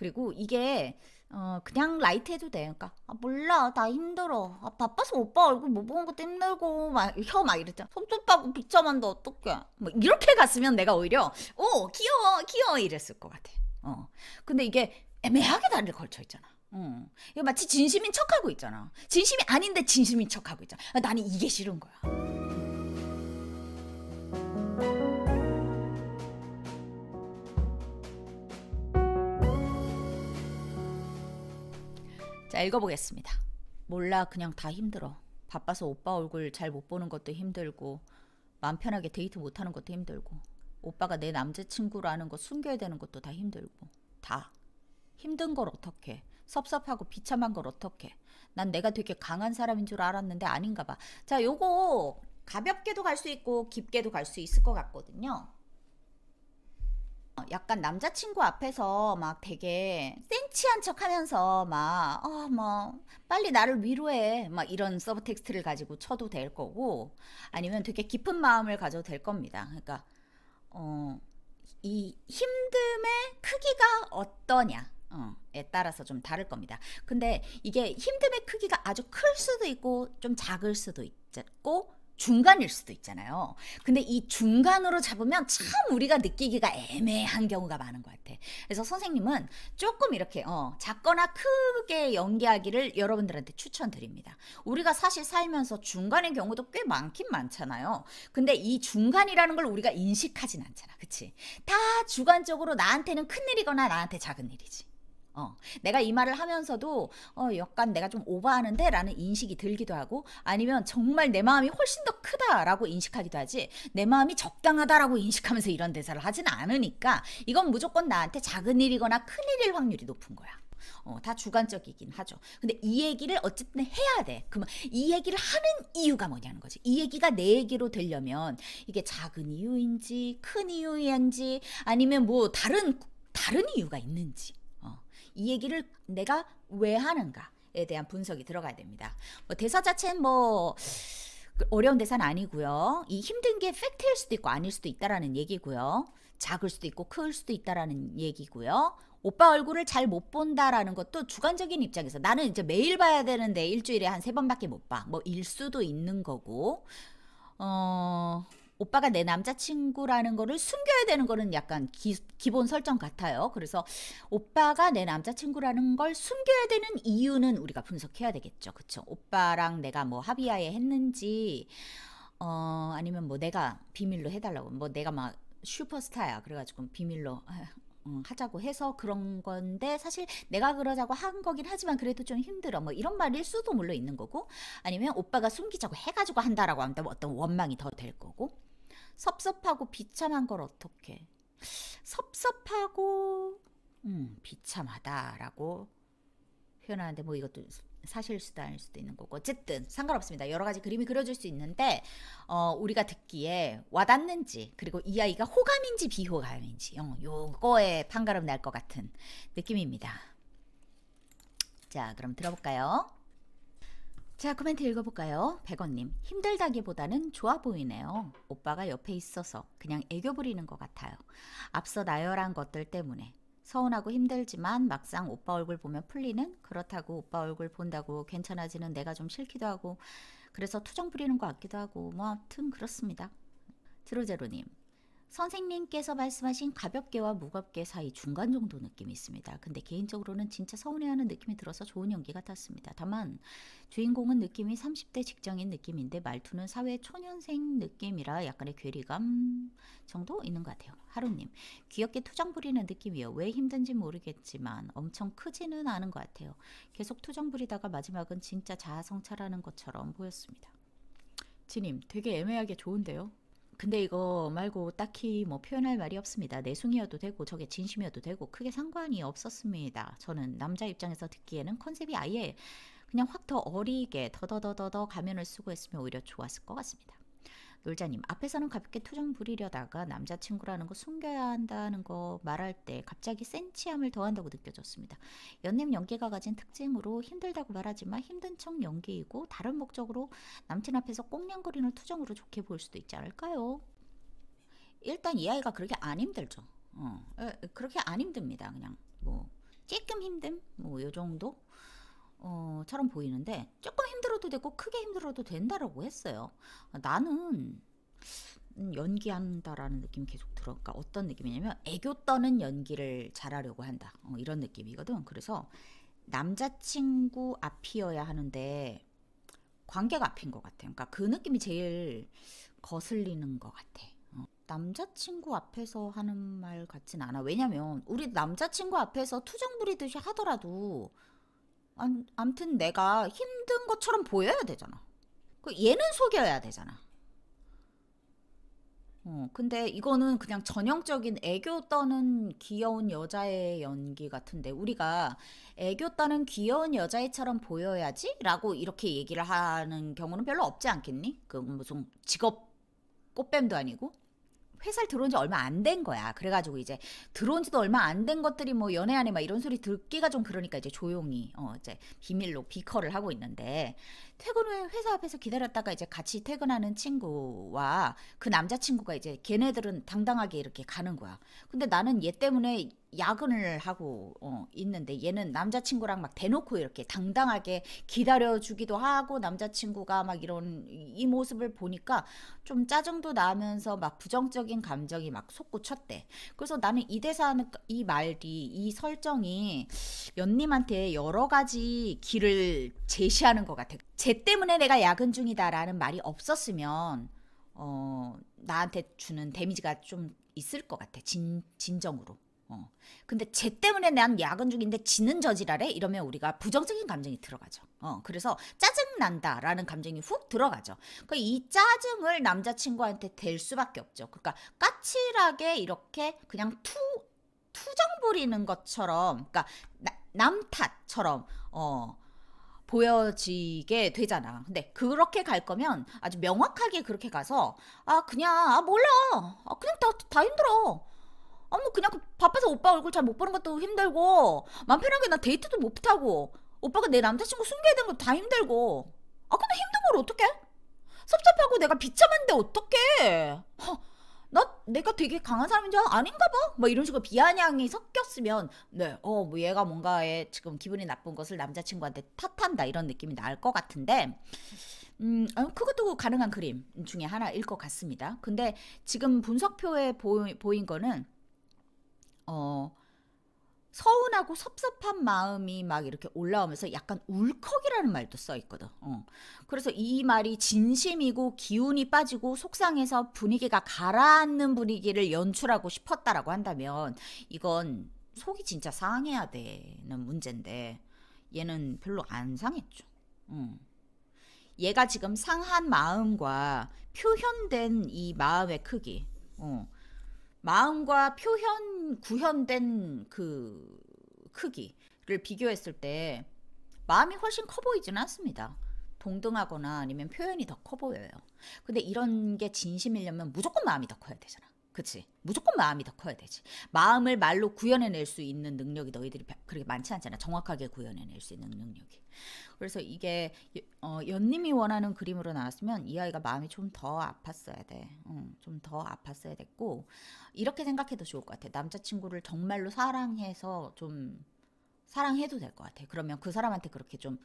그리고 이게 어 그냥 라이트 해도 돼. 그러니까 아 몰라 나 힘들어. 아 바빠서 오빠 얼굴 못 보는 것도 힘들고 막 혀 막 이랬잖아. 손톱 빠고 비참한데 어떡해. 뭐 이렇게 갔으면 내가 오히려 오 어, 귀여워 귀여워 이랬을 것 같아. 어 근데 이게 애매하게 다리를 걸쳐 있잖아. 어. 이거 마치 진심인 척하고 있잖아. 진심이 아닌데 진심인 척하고 있잖아. 아, 나는 이게 싫은 거야. 자, 읽어보겠습니다. 몰라, 그냥 다 힘들어. 바빠서 오빠 얼굴 잘 못 보는 것도 힘들고, 맘 편하게 데이트 못 하는 것도 힘들고, 오빠가 내 남자친구라는 거 숨겨야 되는 것도 다 힘들고, 다. 힘든 걸 어떻게, 섭섭하고 비참한 걸 어떻게. 난 내가 되게 강한 사람인 줄 알았는데 아닌가 봐. 자, 요거 가볍게도 갈 수 있고, 깊게도 갈 수 있을 것 같거든요. 어, 약간 남자친구 앞에서 막 되게 센치한 척 하면서 막, 어, 뭐, 빨리 나를 위로해. 막 이런 서브 텍스트를 가지고 쳐도 될 거고, 아니면 되게 깊은 마음을 가져도 될 겁니다. 그러니까, 어, 이 힘듦의 크기가 어떠냐. 어, 에 따라서 좀 다를 겁니다. 근데 이게 힘듦의 크기가 아주 클 수도 있고 좀 작을 수도 있고 중간일 수도 있잖아요. 근데 이 중간으로 잡으면 참 우리가 느끼기가 애매한 경우가 많은 것 같아. 그래서 선생님은 조금 이렇게 어, 작거나 크게 연기하기를 여러분들한테 추천드립니다. 우리가 사실 살면서 중간의 경우도 꽤 많긴 많잖아요. 근데 이 중간이라는 걸 우리가 인식하진 않잖아. 그치? 다 주관적으로 나한테는 큰 일이거나 나한테 작은 일이지. 어, 내가 이 말을 하면서도 어, 약간 내가 좀 오버하는데 라는 인식이 들기도 하고 아니면 정말 내 마음이 훨씬 더 크다라고 인식하기도 하지 내 마음이 적당하다라고 인식하면서 이런 대사를 하진 않으니까 이건 무조건 나한테 작은 일이거나 큰 일일 확률이 높은 거야. 어, 다 주관적이긴 하죠. 근데 이 얘기를 어쨌든 해야 돼. 그럼 이 얘기를 하는 이유가 뭐냐는 거지. 이 얘기가 내 얘기로 되려면 이게 작은 이유인지 큰 이유인지 아니면 뭐 다른 다른 이유가 있는지 이 얘기를 내가 왜 하는가에 대한 분석이 들어가야 됩니다. 뭐 대사 자체는 뭐 어려운 대사는 아니고요. 이 힘든 게 팩트일 수도 있고 아닐 수도 있다라는 얘기고요. 작을 수도 있고 클 수도 있다라는 얘기고요. 오빠 얼굴을 잘 못 본다라는 것도 주관적인 입장에서 나는 이제 매일 봐야 되는데 일주일에 한 세 번밖에 못 봐. 뭐 일 수도 있는 거고. 어 오빠가 내 남자친구라는 거를 숨겨야 되는 거는 약간 기, 기본 설정 같아요. 그래서 오빠가 내 남자친구라는 걸 숨겨야 되는 이유는 우리가 분석해야 되겠죠. 그쵸? 오빠랑 내가 뭐 합의하에 했는지, 어, 아니면 뭐 내가 비밀로 해달라고, 뭐 내가 막 슈퍼스타야. 그래가지고 비밀로. 하자고 해서 그런 건데 사실 내가 그러자고 한 거긴 하지만 그래도 좀 힘들어 뭐 이런 말일 수도 물론 있는 거고 아니면 오빠가 숨기자고 해가지고 한다라고 하면 어떤 원망이 더 될 거고 섭섭하고 비참한 걸 어떻게? 섭섭하고 음, 비참하다라고 표현하는데 뭐 이것도 사실 수도 아닐 수도 있는 거고 어쨌든 상관없습니다. 여러 가지 그림이 그려질 수 있는데 어, 우리가 듣기에 와닿는지 그리고 이 아이가 호감인지 비호감인지 어, 요거에 판가름 날 것 같은 느낌입니다. 자 그럼 들어볼까요? 자, 코멘트 읽어볼까요? 백원님, 힘들다기보다는 좋아 보이네요. 오빠가 옆에 있어서 그냥 애교 부리는 것 같아요. 앞서 나열한 것들 때문에. 서운하고 힘들지만 막상 오빠 얼굴 보면 풀리는? 그렇다고 오빠 얼굴 본다고 괜찮아지는 내가 좀 싫기도 하고, 그래서 투정 부리는 것 같기도 하고, 뭐, 하여튼 그렇습니다. 드로제로님, 선생님께서 말씀하신 가볍게와 무겁게 사이 중간 정도 느낌이 있습니다. 근데 개인적으로는 진짜 서운해하는 느낌이 들어서 좋은 연기 같았습니다. 다만 주인공은 느낌이 30대 직장인 느낌인데 말투는 사회 초년생 느낌이라 약간의 괴리감 정도 있는 것 같아요. 하루님 귀엽게 투정 부리는 느낌이요. 왜 힘든지 모르겠지만 엄청 크지는 않은 것 같아요. 계속 투정 부리다가 마지막은 진짜 자아성찰하는 것처럼 보였습니다. 지님 되게 애매하게 좋은데요. 근데 이거 말고 딱히 뭐 표현할 말이 없습니다. 내숭이어도 되고 저게 진심이어도 되고 크게 상관이 없었습니다. 저는 남자 입장에서 듣기에는 컨셉이 아예 그냥 확 더 어리게 더더더더더 가면을 쓰고 했으면 오히려 좋았을 것 같습니다. 놀자님 앞에서는 가볍게 투정 부리려다가 남자친구라는 거 숨겨야 한다는 거 말할 때 갑자기 센치함을 더한다고 느껴졌습니다. 연님 연기가 가진 특징으로 힘들다고 말하지만 힘든 척 연기이고 다른 목적으로 남친 앞에서 꽁냥거리는 투정으로 좋게 보일 수도 있지 않을까요? 일단 이 아이가 그렇게 안 힘들죠. 어, 그렇게 안 힘듭니다. 그냥 뭐 조금 힘듦 뭐요 정도 어, 처럼 보이는데 조금 힘들어도 되고 크게 힘들어도 된다라고 했어요. 나는 음, 연기한다라는 느낌이 계속 들어니까 그러니까 어떤 느낌이냐면 애교 떠는 연기를 잘하려고 한다 어, 이런 느낌이거든. 그래서 남자친구 앞이어야 하는데 관객 앞인 것 같아. 그러니까 그 느낌이 제일 거슬리는 것 같아. 어. 남자친구 앞에서 하는 말 같진 않아. 왜냐면 우리 남자친구 앞에서 투정 부리듯이 하더라도 암, 튼 내가 힘든 것처럼 보여야 되잖아. 그 얘는 속여야 되잖아. 어, 근데 이거는 그냥 전형적인 애교 떠는 귀여운 여자의 연기 같은데 우리가 애교 떠는 귀여운 여자애처럼 보여야지라고 이렇게 얘기를 하는 경우는 별로 없지 않겠니? 그 무슨 직업 꽃뱀도 아니고. 회사를 들어온 지 얼마 안 된 거야. 그래가지고 이제 들어온 지도 얼마 안 된 것들이 뭐 연애하네 막 이런 소리 듣기가 좀 그러니까 이제 조용히 어 이제 비밀로 비커를 하고 있는데 퇴근 후에 회사 앞에서 기다렸다가 이제 같이 퇴근하는 친구와 그 남자친구가 이제 걔네들은 당당하게 이렇게 가는 거야. 근데 나는 얘 때문에 야근을 하고 어, 있는데 얘는 남자친구랑 막 대놓고 이렇게 당당하게 기다려주기도 하고 남자친구가 막 이런 이 모습을 보니까 좀 짜증도 나면서 막 부정적인 감정이 막 솟구쳤대. 그래서 나는 이 대사는 그, 이 말이 이 설정이 연님한테 여러 가지 길을 제시하는 것 같아. 쟤 때문에 내가 야근 중이다라는 말이 없었으면 어, 나한테 주는 데미지가 좀 있을 것 같아. 진, 진정으로. 어. 근데 쟤 때문에 난 야근 중인데 지는 저지랄해? 이러면 우리가 부정적인 감정이 들어가죠. 어. 그래서 짜증난다라는 감정이 훅 들어가죠. 그이 그러니까 짜증을 남자친구한테 댈 수밖에 없죠. 그러니까 까칠하게 이렇게 그냥 투, 투정 부리는 것처럼, 그러니까 남탓처럼, 어, 보여지게 되잖아. 근데 그렇게 갈 거면 아주 명확하게 그렇게 가서 아 그냥 아 몰라. 아 그냥 다 다 힘들어. 오빠 얼굴 잘 못 보는 것도 힘들고 맘 편하게 나 데이트도 못하고 오빠가 내 남자친구 숨겨야 되는 것도 다 힘들고 아 근데 힘든 걸 어떡해? 섭섭하고 내가 비참한데 어떡해 허, 나 내가 되게 강한 사람인 줄 아닌가 봐? 뭐 이런 식으로 비아냥이 섞였으면 네, 어, 뭐 얘가 뭔가에 지금 기분이 나쁜 것을 남자친구한테 탓한다 이런 느낌이 날 것 같은데 음, 아, 그것도 가능한 그림 중에 하나일 것 같습니다. 근데 지금 분석표에 보, 보인 거는 어, 서운하고 섭섭한 마음이 막 이렇게 올라오면서 약간 울컥이라는 말도 써 있거든. 어. 그래서 이 말이 진심이고 기운이 빠지고 속상해서 분위기가 가라앉는 분위기를 연출하고 싶었다라고 한다면 이건 속이 진짜 상해야 되는 문제인데 얘는 별로 안 상했죠. 어. 얘가 지금 상한 마음과 표현된 이 마음의 크기, 어. 마음과 표현 구현된 그 크기를 비교했을 때 마음이 훨씬 커 보이지는 않습니다. 동등하거나 아니면 표현이 더 커 보여요. 근데 이런 게 진심이려면 무조건 마음이 더 커야 되잖아. 그치? 무조건 마음이 더 커야 되지. 마음을 말로 구현해낼 수 있는 능력이 너희들이 그렇게 많지 않잖아. 정확하게 구현해낼 수 있는 능력이. 그래서 이게 어, 연님이 원하는 그림으로 나왔으면 이 아이가 마음이 좀 더 아팠어야 돼. 응, 좀 더 아팠어야 됐고 이렇게 생각해도 좋을 것 같아. 남자친구를 정말로 사랑해서 좀 사랑해도 될 것 같아. 그러면 그 사람한테 그렇게 좀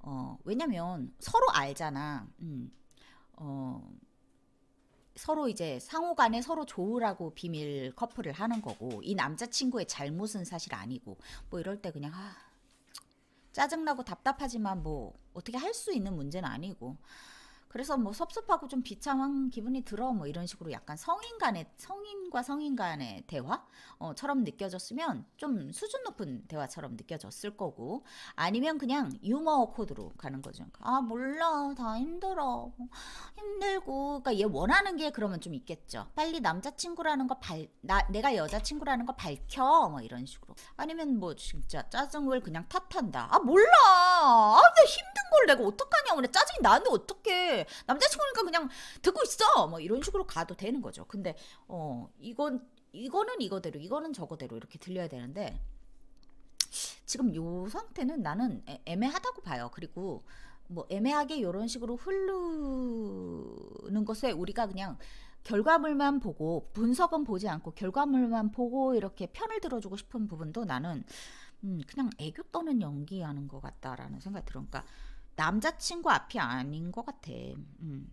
어, 왜냐면 서로 알잖아. 음, 어, 서로 이제 상호 간에 서로 좋으라고 비밀 커플을 하는 거고 이 남자친구의 잘못은 사실 아니고 뭐 이럴 때 그냥 아 짜증나고 답답하지만 뭐 어떻게 할 수 있는 문제는 아니고 그래서 뭐 섭섭하고 좀 비참한 기분이 들어 뭐 이런 식으로 약간 성인 간의 성인과 성인 간의 대화처럼 어, 느껴졌으면 좀 수준 높은 대화처럼 느껴졌을 거고 아니면 그냥 유머 코드로 가는 거죠. 그러니까, 아 몰라 다 힘들어 힘들고 그러니까 얘 원하는 게 그러면 좀 있겠죠. 빨리 남자친구라는 거발나 내가 여자친구라는 거 밝혀 뭐 이런 식으로 아니면 뭐 진짜 짜증을 그냥 탓한다. 아 몰라 아내 힘든 걸 내가 어떡하냐 오늘 짜증이 나는데 어떡해 남자친구니까 그냥 듣고 있어 뭐 이런 식으로 가도 되는 거죠 근데 어 이건 이거는 이거대로 이거는 저거대로 이렇게 들려야 되는데 지금 요 상태는 나는 애매하다고 봐요 그리고 뭐 애매하게 이런 식으로 흐르는 것에 우리가 그냥 결과물만 보고 분석은 보지 않고 결과물만 보고 이렇게 편을 들어주고 싶은 부분도 나는 음, 그냥 애교 떠는 연기하는 것 같다라는 생각이 들어. 그러니까 남자친구 앞이 아닌 것 같아. 음.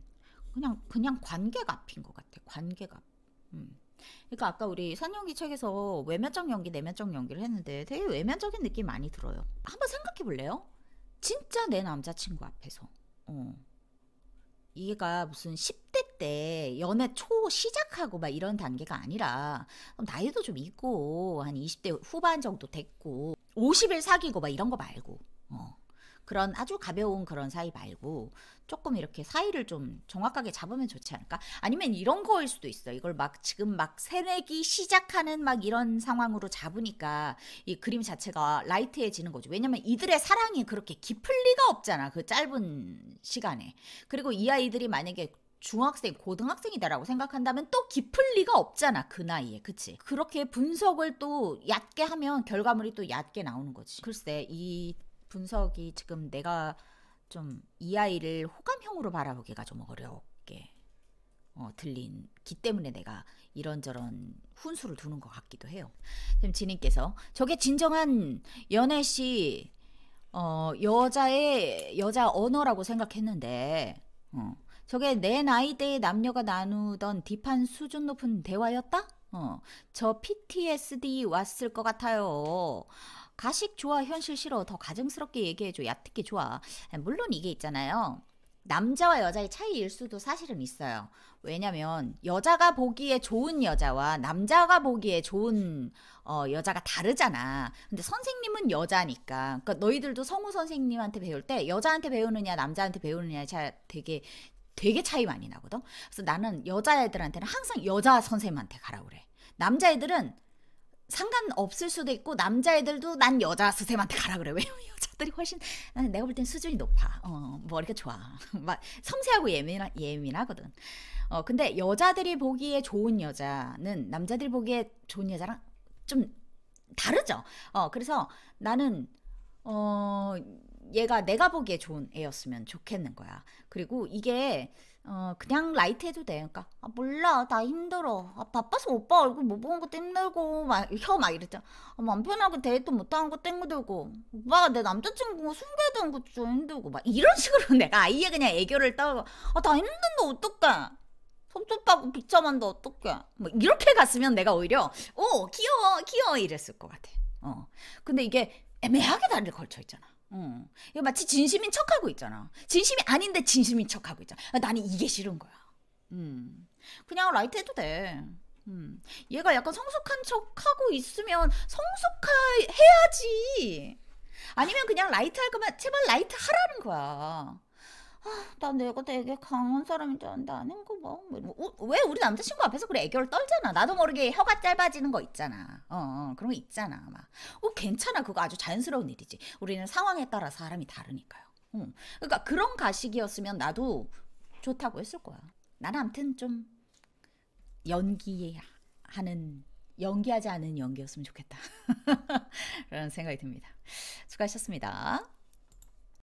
그냥 그냥 관객 앞인 것 같아. 관객 앞. 음. 그러니까 아까 우리 선영기 책에서 외면적 연기, 내면적 연기를 했는데 되게 외면적인 느낌 많이 들어요. 한번 생각해 볼래요? 진짜 내 남자친구 앞에서. 어. 얘가 무슨 10대 때 연애 초 시작하고 막 이런 단계가 아니라 나이도 좀 있고 한 20대 후반 정도 됐고 50일 사귀고 막 이런 거 말고 어. 그런 아주 가벼운 그런 사이 말고 조금 이렇게 사이를 좀 정확하게 잡으면 좋지 않을까? 아니면 이런 거일 수도 있어. 이걸 막 지금 막 새내기 시작하는 막 이런 상황으로 잡으니까 이 그림 자체가 라이트해지는 거죠. 왜냐면 이들의 사랑이 그렇게 깊을 리가 없잖아. 그 짧은 시간에. 그리고 이 아이들이 만약에 중학생, 고등학생이다라고 생각한다면 또 깊을 리가 없잖아, 그 나이에. 그치? 그렇게 분석을 또 얕게 하면 결과물이 또 얕게 나오는 거지. 글쎄, 이 분석이 지금 내가 좀 이 아이를 호감형으로 바라보기가 좀 어렵게 어, 들린기 때문에 내가 이런저런 훈수를 두는 것 같기도 해요. 지금 진님께서 저게 진정한 연애시 어, 여자의 여자 언어라고 생각했는데 어, 저게 내 나이대의 남녀가 나누던 딥한 수준 높은 대화였다? 어, 저 PTSD 왔을 것 같아요. 가식 좋아 현실 싫어 더가정스럽게 얘기해줘 얕듣기 좋아 물론 이게 있잖아요 남자와 여자의 차이일 수도 사실은 있어요 왜냐면 여자가 보기에 좋은 여자와 남자가 보기에 좋은 어, 여자가 다르잖아 근데 선생님은 여자니까 그러니까 너희들도 성우 선생님한테 배울 때 여자한테 배우느냐 남자한테 배우느냐에 되게 되게 차이 많이 나거든 그래서 나는 여자애들한테는 항상 여자 선생님한테 가라 그래 남자애들은 상관없을 수도 있고 남자애들도 난 여자 스샘한테 가라 그래 왜요 들이 훨씬 내가 볼 땐 수준이 높아 어 머리가 좋아 막 섬세하고 예민하, 예민하거든 어 근데 여자들이 보기에 좋은 여자는 남자들이 보기에 좋은 여자랑 좀 다르죠 어 그래서 나는 어 얘가 내가 보기에 좋은 애였으면 좋겠는 거야. 그리고 이게 어 그냥 라이트해도 돼. 그러니까 아 몰라 나 힘들어. 아 바빠서 오빠 얼굴 못 보는 것도 힘들고 막 혀 막 이랬잖아. 아, 맘 뭐 편하게 데이트 못 하는 것도 힘들고 오빠가 내 남자친구 숨겨둔 것도 힘들고 막 이런 식으로 내가 아예 그냥 애교를 떠고 아다 힘든데 어떡해. 손톱하고 비참한데 어떡해. 뭐 이렇게 갔으면 내가 오히려 오 어, 귀여워 귀여워 이랬을 것 같아. 어 근데 이게 애매하게 다리를 걸쳐 있잖아. 응. 이거 마치 진심인 척하고 있잖아. 진심이 아닌데 진심인 척하고 있잖아. 아, 나는 이게 싫은 거야. 응. 음. 그냥 라이트 해도 돼. 응. 음. 얘가 약간 성숙한 척하고 있으면 성숙해야지. 아니면 그냥 라이트 할 거면 제발 라이트 하라는 거야. 아, 나 내가 되게 강한 사람인 줄 안다 아는 거 뭐. 뭐 우, 왜 우리 남자친구 앞에서 그래 애교를 떨잖아. 나도 모르게 혀가 짧아지는 거 있잖아. 어, 어 그런 거 있잖아. 막. 어, 괜찮아. 그거 아주 자연스러운 일이지. 우리는 상황에 따라 사람이 다르니까요. 응. 그러니까 그런 가식이었으면 나도 좋다고 했을 거야. 나는 아무튼 좀 연기하는 연기하지 않은 연기였으면 좋겠다. 라는 생각이 듭니다. 수고하셨습니다.